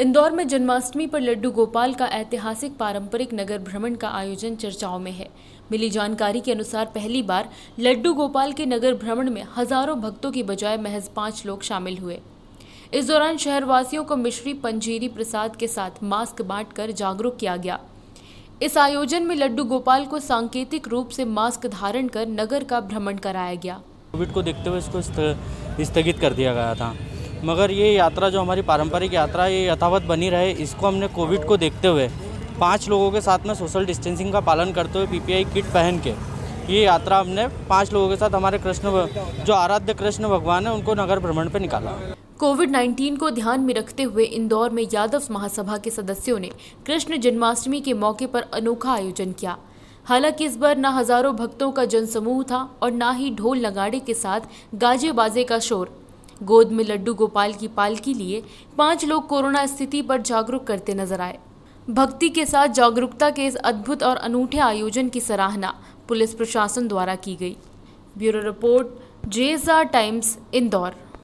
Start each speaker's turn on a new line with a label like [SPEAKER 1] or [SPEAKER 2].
[SPEAKER 1] इंदौर में जन्माष्टमी पर लड्डू गोपाल का ऐतिहासिक पारंपरिक नगर भ्रमण का आयोजन चर्चाओं में है मिली जानकारी के अनुसार पहली बार लड्डू गोपाल के नगर भ्रमण में हजारों भक्तों की बजाय महज पांच लोग शामिल हुए इस दौरान शहरवासियों को मिश्री पंजीरी प्रसाद के साथ मास्क बांटकर जागरूक किया गया इस आयोजन में लड्डू गोपाल को सांकेतिक रूप से मास्क धारण कर नगर का भ्रमण कराया गया
[SPEAKER 2] कोविड को देखते हुए इसको स्थगित कर दिया गया था मगर ये यात्रा जो हमारी पारंपरिक यात्रा ये यथावत बनी रहे इसको हमने कोविड को देखते हुए पाँच लोगों के साथ में सोशल डिस्टेंसिंग का पालन करते हुए पीपीआई किट पहन के ये यात्रा हमने पांच लोगों के साथ हमारे कृष्ण जो आराध्य कृष्ण भगवान है उनको नगर भ्रमण पर निकाला
[SPEAKER 1] कोविड 19 को ध्यान में रखते हुए इंदौर में यादव महासभा के सदस्यों ने कृष्ण जन्माष्टमी के मौके पर अनोखा आयोजन किया हालांकि इस बार न हजारों भक्तों का जनसमूह था और न ही ढोल नगाड़े के साथ गाजे बाजे का शोर गोद में लड्डू गोपाल की पालकी लिए पांच लोग कोरोना स्थिति पर जागरूक करते नजर आए भक्ति के साथ जागरूकता के इस अद्भुत और अनूठे आयोजन की सराहना पुलिस प्रशासन द्वारा की गई bureau report J Times Indore